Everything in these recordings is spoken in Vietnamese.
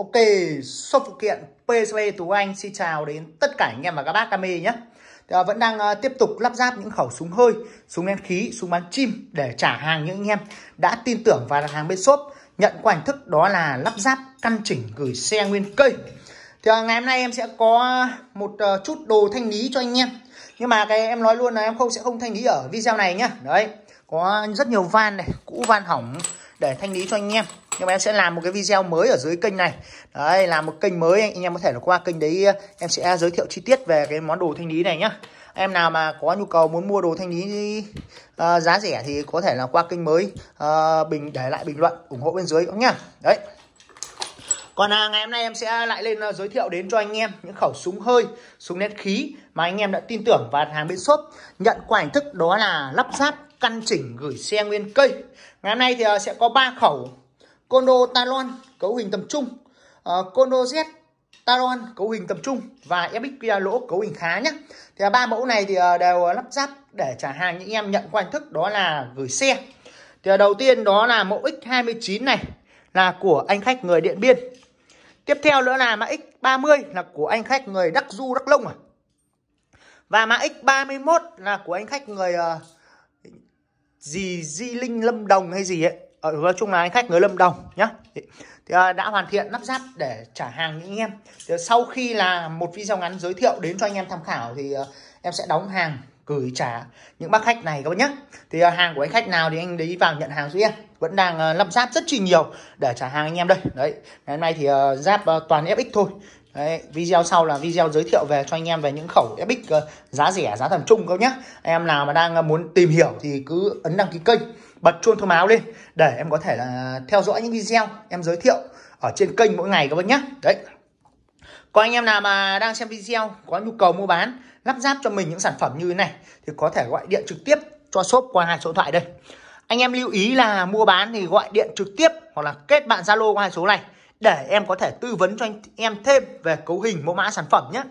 Ok, shop phụ kiện PCB Tú Anh xin chào đến tất cả anh em và các bác Kami nhé. Thì, à, vẫn đang à, tiếp tục lắp ráp những khẩu súng hơi, súng nén khí, súng bắn chim để trả hàng những anh em đã tin tưởng và đặt hàng bên shop nhận qua hình thức đó là lắp ráp căn chỉnh gửi xe nguyên cây. Thì à, ngày hôm nay em sẽ có một uh, chút đồ thanh lý cho anh em. Nhưng mà cái em nói luôn là em không sẽ không thanh lý ở video này nhá. Đấy, có rất nhiều van này, cũ van hỏng để thanh lý cho anh em nhưng mà em sẽ làm một cái video mới ở dưới kênh này đấy làm một kênh mới anh em có thể là qua kênh đấy em sẽ giới thiệu chi tiết về cái món đồ thanh lý này nhá em nào mà có nhu cầu muốn mua đồ thanh lý uh, giá rẻ thì có thể là qua kênh mới uh, bình để lại bình luận ủng hộ bên dưới cũng nhá đấy còn à, ngày hôm nay em sẽ lại lên uh, giới thiệu đến cho anh em những khẩu súng hơi, súng nén khí mà anh em đã tin tưởng và hàng bên shop nhận qua hình thức đó là lắp ráp, căn chỉnh, gửi xe nguyên cây. Ngày hôm nay thì uh, sẽ có 3 khẩu Kondo Talon cấu hình tầm trung, uh, Kondo Z Taron cấu hình tầm trung và FXQ lỗ cấu hình khá nhé. Thì à, ba mẫu này thì à, đều lắp ráp để trả hàng những em nhận qua hình thức đó là gửi xe. Thì à, đầu tiên đó là mẫu X29 này là của anh khách người Điện Biên. Tiếp theo nữa là mã X30 là của anh khách người Đắc Du Đắc Lông à. Và mã X31 là của anh khách người uh, gì Di Linh Lâm Đồng hay gì ấy ở ờ, nói chung là anh khách người Lâm Đồng nhá thì, thì à, đã hoàn thiện lắp ráp để trả hàng những anh em thì, sau khi là một video ngắn giới thiệu đến cho anh em tham khảo thì à, em sẽ đóng hàng gửi trả những bác khách này các bác nhé thì à, hàng của anh khách nào thì anh đấy vào nhận hàng giúp em vẫn đang à, lắp ráp rất chi nhiều để trả hàng anh em đây đấy ngày hôm nay thì à, giáp à, toàn FX thôi Đấy, video sau là video giới thiệu về cho anh em về những khẩu FX giá rẻ, giá tầm trung các nhé. Em nào mà đang muốn tìm hiểu thì cứ ấn đăng ký kênh bật chuông thông báo lên để em có thể là theo dõi những video em giới thiệu ở trên kênh mỗi ngày các bác nhé đấy còn anh em nào mà đang xem video có nhu cầu mua bán lắp ráp cho mình những sản phẩm như thế này thì có thể gọi điện trực tiếp cho shop qua hai số thoại đây anh em lưu ý là mua bán thì gọi điện trực tiếp hoặc là kết bạn zalo qua hai số này để em có thể tư vấn cho anh em thêm về cấu hình mẫu mã sản phẩm nhé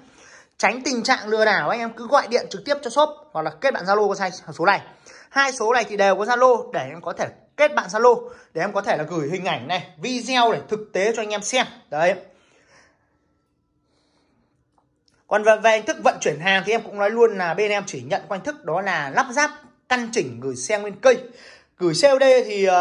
tránh tình trạng lừa đảo anh em cứ gọi điện trực tiếp cho shop hoặc là kết bạn zalo qua hai số này hai số này thì đều có zalo để em có thể kết bạn zalo để em có thể là gửi hình ảnh này video để thực tế cho anh em xem đấy còn về, về hình thức vận chuyển hàng thì em cũng nói luôn là bên em chỉ nhận quanh thức đó là lắp ráp căn chỉnh gửi xe nguyên cây gửi COD thì uh,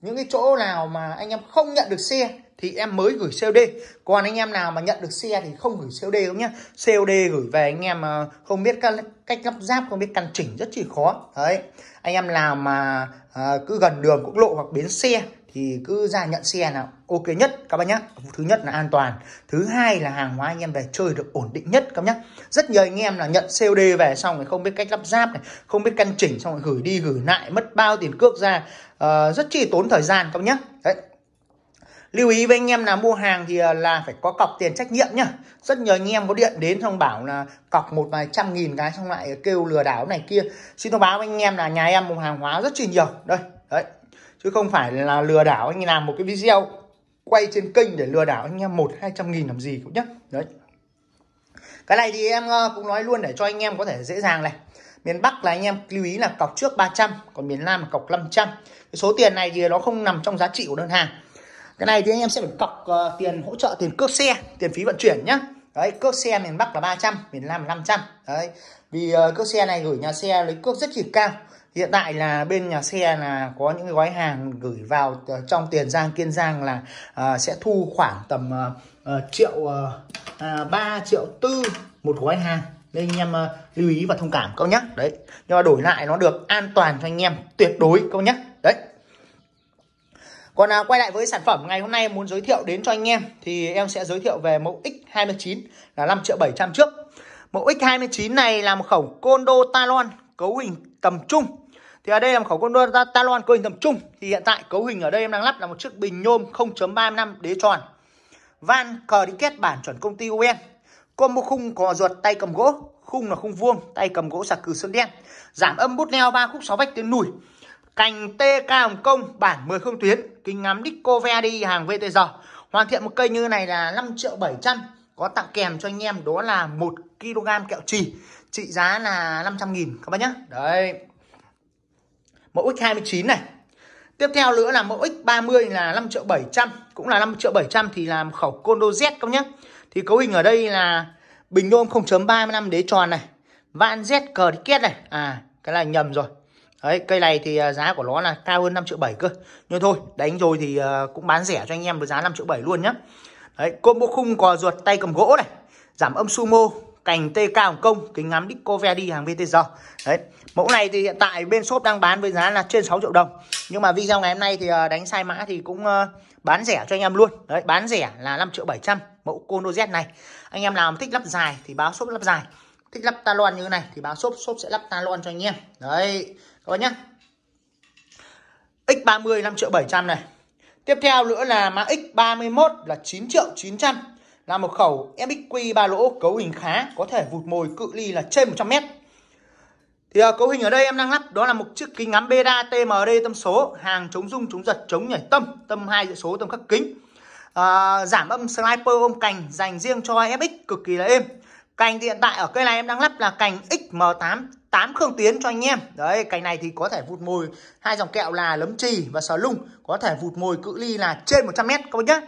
những cái chỗ nào mà anh em không nhận được xe thì em mới gửi COD còn anh em nào mà nhận được xe thì không gửi COD không nhá COD gửi về anh em ờ, không biết các cách lắp ráp không biết căn chỉnh rất chỉ khó đấy anh em nào mà ờ, cứ gần đường quốc lộ hoặc bến xe thì cứ ra nhận xe nào ok nhất các bác nhá. thứ nhất là an toàn thứ hai là hàng hóa anh em về chơi được ổn định nhất các bác nhá. rất nhiều anh em là nhận COD về xong rồi không biết cách lắp ráp này không biết căn chỉnh xong rồi gửi đi gửi lại mất bao tiền cước ra uh, rất chi tốn thời gian các bác nhá lưu ý với anh em là mua hàng thì à, là phải có cọc tiền trách nhiệm nhá rất nhiều anh em có điện đến thông bảo là cọc một vài trăm nghìn cái xong lại kêu lừa đảo này kia xin thông báo với anh em là nhà em mua hàng hóa rất là nhiều đây đấy chứ không phải là lừa đảo anh làm một cái video quay trên kênh để lừa đảo anh em một hai trăm nghìn làm gì cũng nhá đấy cái này thì em ờ, cũng nói luôn để cho anh em có thể dễ dàng này miền Bắc là anh em lưu ý là cọc trước 300 còn miền Nam là cọc 500 cái số tiền này thì nó không nằm trong giá trị của đơn hàng cái này thì anh em sẽ phải cọc uh, tiền hỗ trợ tiền cước xe tiền phí vận chuyển nhá đấy cước xe miền Bắc là 300 miền Nam là 500 đấy vì uh, cước xe này gửi nhà xe lấy cước rất chỉ cao hiện tại là bên nhà xe là có những gói hàng gửi vào ờ, trong Tiền Giang Kiên Giang là uh, sẽ thu khoảng tầm uh, triệu uh, 3 à, triệu tư một gói hàng nên anh em uh, lưu ý và thông cảm các nhé đấy nhưng mà đổi lại nó được an toàn cho anh em tuyệt đối các nhé còn à, quay lại với sản phẩm ngày hôm nay muốn giới thiệu đến cho anh em thì em sẽ giới thiệu về mẫu X29 là 5 triệu 700 trước. Mẫu X29 này là một khẩu condo Talon cấu hình tầm trung. Thì ở đây là một khẩu condo Talon cấu hình tầm trung. Thì hiện tại cấu hình ở đây em đang lắp là một chiếc bình nhôm 0.35 đế tròn. Van cờ đi kết bản chuẩn công ty UN. Combo khung cò ruột tay cầm gỗ, khung là khung vuông, tay cầm gỗ sạc cừ sơn đen. Giảm âm bút neo 3 khúc 6 vách tới nùi. Cành TK Hồng Kông bản 10 không tuyến Kính ngắm Dickco đi hàng VTG Hoàn thiện một cây như này là 5 triệu 700 Có tặng kèm cho anh em đó là 1 kg kẹo trì Trị giá là 500 nghìn các bác nhé Đấy Mẫu X29 này Tiếp theo nữa là mẫu X30 là 5 triệu 700 Cũng là 5 triệu 700 thì làm khẩu Condo Z các bác nhé Thì cấu hình ở đây là Bình nhôm 0.35 đế tròn này Vạn Z cờ đi kết này À cái này nhầm rồi Đấy, cây này thì à, giá của nó là cao hơn 5 triệu 7 cơ. Nhưng thôi, đánh rồi thì à, cũng bán rẻ cho anh em với giá 5 triệu 7 luôn nhá. Đấy, combo khung cò ruột tay cầm gỗ này, giảm âm sumo, cành TK Hồng công kính ngắm Dico Verdi hàng VTG. Đấy, mẫu này thì hiện tại bên shop đang bán với giá là trên 6 triệu đồng. Nhưng mà video ngày hôm nay thì à, đánh sai mã thì cũng bán rẻ cho anh em luôn. Đấy, bán rẻ là 5 triệu 700 mẫu Kono Z này. Anh em nào thích lắp dài thì báo shop lắp dài. Thích lắp talon như thế này thì báo shop shop sẽ lắp talon cho anh em. Đấy, các bạn nhé X30 5 triệu 700 này tiếp theo nữa là mã X31 là 9 triệu 900 là một khẩu FXQ ba lỗ cấu hình khá có thể vụt mồi cự ly là trên 100 mét thì à, cấu hình ở đây em đang lắp đó là một chiếc kính ngắm beta TMD tâm số hàng chống rung chống giật chống nhảy tâm tâm hai dãy số tâm khắc kính à, giảm âm sniper ôm cành dành riêng cho FX cực kỳ là êm cành hiện tại ở cây này em đang lắp là cành XM8 8 Khương Tiến cho anh em đấy cành này thì có thể vụt mồi hai dòng kẹo là lấm trì và sò lung có thể vụt mồi cự ly là trên 100 mét các bác nhá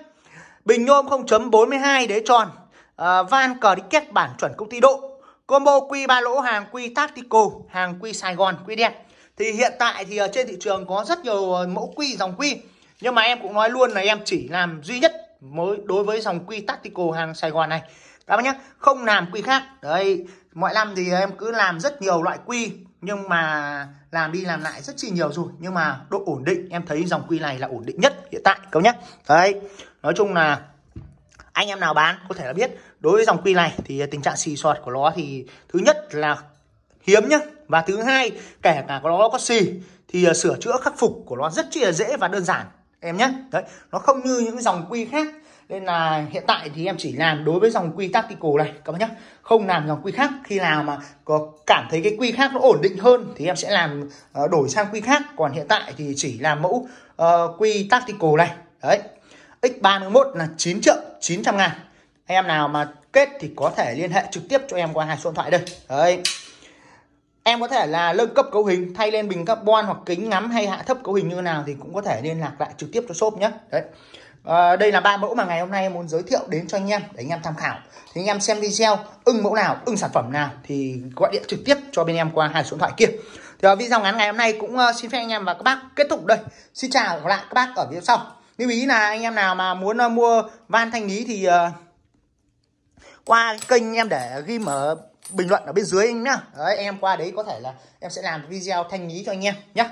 bình nhôm 0.42 đế tròn à, van cờ đi kết bản chuẩn công ty độ combo quy ba lỗ hàng quy tactical hàng quy Sài Gòn quy đẹp thì hiện tại thì ở à, trên thị trường có rất nhiều à, mẫu quy dòng quy nhưng mà em cũng nói luôn là em chỉ làm duy nhất mới đối với dòng quy tactical hàng Sài Gòn này các bác nhé không làm quy khác đấy mọi năm thì em cứ làm rất nhiều loại quy nhưng mà làm đi làm lại rất chi nhiều rồi nhưng mà độ ổn định em thấy dòng quy này là ổn định nhất hiện tại cậu nhé đấy nói chung là anh em nào bán có thể là biết đối với dòng quy này thì tình trạng xì sọt của nó thì thứ nhất là hiếm nhá và thứ hai kể cả có nó có xì thì à, sửa chữa khắc phục của nó rất chi là dễ và đơn giản em nhé đấy nó không như những dòng quy khác nên là hiện tại thì em chỉ làm đối với dòng quy tactical này các bác nhá không làm dòng quy khác khi nào mà có cảm thấy cái quy khác nó ổn định hơn thì em sẽ làm ờ, đổi sang quy khác còn hiện tại thì chỉ làm mẫu uh, quy tactical này đấy x31 là 9 triệu 900 ngàn anh em nào mà kết thì có thể liên hệ trực tiếp cho em qua hai số điện thoại đây đấy em có thể là nâng cấp cấu hình thay lên bình carbon hoặc kính ngắm hay hạ thấp cấu hình như nào thì cũng có thể liên lạc lại trực tiếp cho shop nhé đấy Ờ, đây là ba mẫu mà ngày hôm nay em muốn giới thiệu đến cho anh em để anh em tham khảo. Thì anh em xem video ưng mẫu nào, ưng sản phẩm nào thì gọi điện trực tiếp cho bên em qua hai số điện thoại kia. Thì à, video ngắn ngày hôm nay cũng ờ, xin phép anh em và các bác kết thúc đây. Xin chào và gặp lại các bác ở video sau. Lưu ý là anh em nào mà muốn mua van thanh lý thì qua kênh em để ghi mở bình luận ở bên dưới anh nhá. Đấy, em qua đấy có thể là em sẽ làm video thanh lý cho anh em nhá.